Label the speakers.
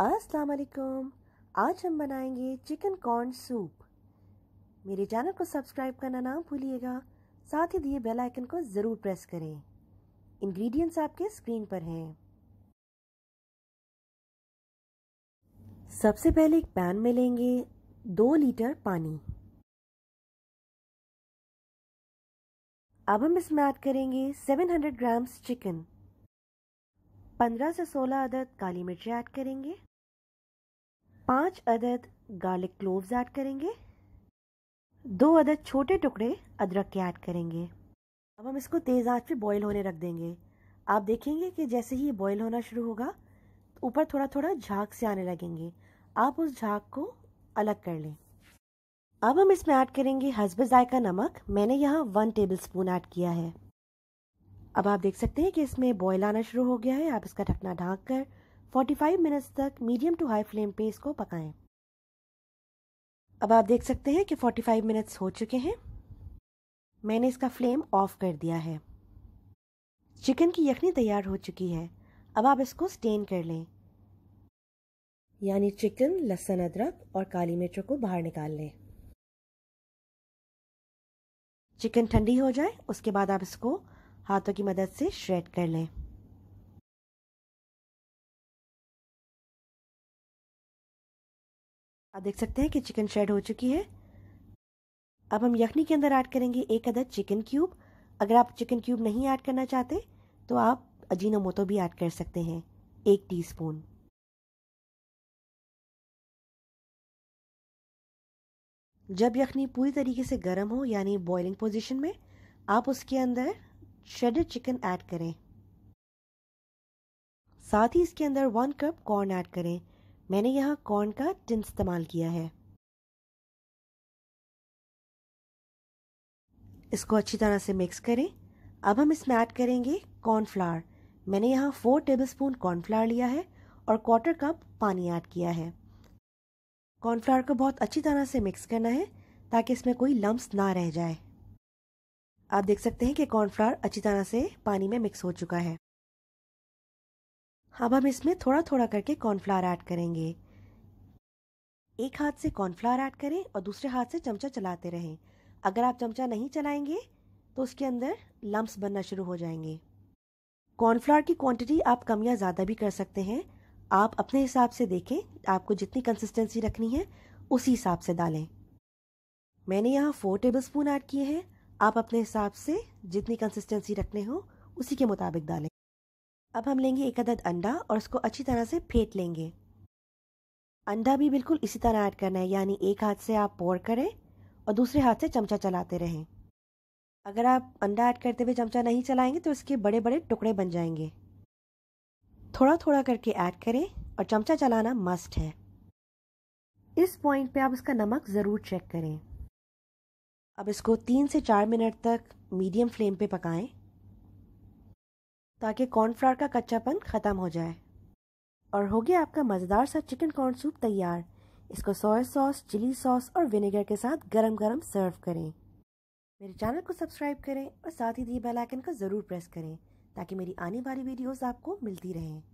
Speaker 1: अस्सलाम वालेकुम आज हम बनाएंगे चिकन कॉर्न सूप मेरे चैनल को सब्सक्राइब करना ना भूलिएगा साथ ही दिए बेल आइकन को ज़रूर प्रेस करें इंग्रेडिएंट्स आपके स्क्रीन पर हैं
Speaker 2: सबसे पहले एक पैन में लेंगे दो लीटर पानी अब हम इसमें
Speaker 1: ऐड करेंगे 700 ग्राम्स चिकन पंद्रह से सोलह अदद काली मिर्च ऐड करेंगे पाँच अदद गार्लिक क्लोव्स ऐड करेंगे दो अदद छोटे टुकड़े अदरक के ऐड करेंगे अब हम इसको तेज़ आंच पे बॉईल होने रख देंगे आप देखेंगे कि जैसे ही ये बॉईल होना शुरू होगा ऊपर थोड़ा थोड़ा झाग से आने लगेंगे आप उस झाग को अलग कर लें अब हम इसमें ऐड करेंगे हसबे जायका नमक मैंने यहाँ वन टेबल स्पून ऐड किया है अब आप देख सकते हैं कि इसमें बॉयल आना शुरू हो गया है आप इसका ढकना ढाँक कर फाइव मिनट्स तक मीडियम टू हाई फ्लेम पे इसको पकाएं अब आप देख सकते हैं कि 45 मिनट्स हो चुके हैं मैंने इसका फ्लेम ऑफ कर दिया है चिकन की यखनी तैयार हो चुकी है अब आप इसको स्टेन कर लें यानी चिकन लहसुन अदरक और काली मिर्चों को बाहर निकाल
Speaker 2: लें चिकन ठंडी हो जाए उसके बाद आप इसको हाथों की मदद से श्रेड कर लें आप देख सकते हैं कि चिकन श्रेड हो चुकी
Speaker 1: है अब हम यखनी के अंदर ऐड करेंगे एक अदद चिकन क्यूब अगर आप चिकन क्यूब नहीं ऐड करना चाहते तो आप मोतो भी ऐड कर सकते हैं एक टीस्पून जब यखनी पूरी तरीके से गर्म हो यानी बॉइलिंग पोजीशन में आप उसके अंदर श्रेडेड चिकन ऐड करें साथ ही इसके अंदर वन कप कॉर्न ऐड करें मैंने यहाँ कॉर्न का टिन इस्तेमाल किया है इसको अच्छी तरह से मिक्स करें अब हम इसमें ऐड करेंगे कॉर्नफ्लावर मैंने यहाँ फोर टेबलस्पून कॉर्नफ्लावर लिया है और क्वार्टर कप पानी ऐड किया है कॉर्नफ्लावर को बहुत अच्छी तरह से मिक्स करना है ताकि इसमें कोई लम्ब ना रह जाए आप देख सकते हैं कि कॉर्नफ्लावर अच्छी तरह से पानी में मिक्स हो चुका है अब हम इसमें थोड़ा थोड़ा करके कॉर्नफ्लावर ऐड करेंगे एक हाथ से कॉर्नफ्लावर ऐड करें और दूसरे हाथ से चमचा चलाते रहें अगर आप चमचा नहीं चलाएंगे तो उसके अंदर लम्ब्स बनना शुरू हो जाएंगे कॉर्नफ्लावर की क्वांटिटी आप कम या ज़्यादा भी कर सकते हैं आप अपने हिसाब से देखें आपको जितनी कंसिस्टेंसी रखनी है उसी हिसाब से डालें मैंने यहाँ फोर टेबल स्पून ऐड किए हैं आप अपने हिसाब से जितनी कंसिस्टेंसी रखने हो उसी के मुताबिक डालें अब हम लेंगे एक अदद अंडा और इसको अच्छी तरह से फेंट लेंगे अंडा भी बिल्कुल इसी तरह ऐड करना है यानी एक हाथ से आप पोर करें और दूसरे हाथ से चमचा चलाते रहें अगर आप अंडा ऐड करते हुए चमचा नहीं चलाएंगे तो इसके बड़े बड़े टुकड़े बन जाएंगे थोड़ा थोड़ा करके ऐड करें और चमचा चलाना मस्ट है इस पॉइंट पे आप इसका नमक ज़रूर चेक करें अब इसको तीन से चार मिनट तक मीडियम फ्लेम पे पकाएं ताकि कॉर्नफ्लावर का कच्चापन ख़त्म हो जाए और हो गया आपका मज़ेदार सा चिकन कॉर्न सूप तैयार इसको सोया सॉस चिली सॉस और विनेगर के साथ गरम गरम सर्व करें मेरे चैनल को सब्सक्राइब करें और साथ ही दिए बेल आइकन को ज़रूर प्रेस करें ताकि मेरी आने वाली वीडियोस आपको मिलती रहें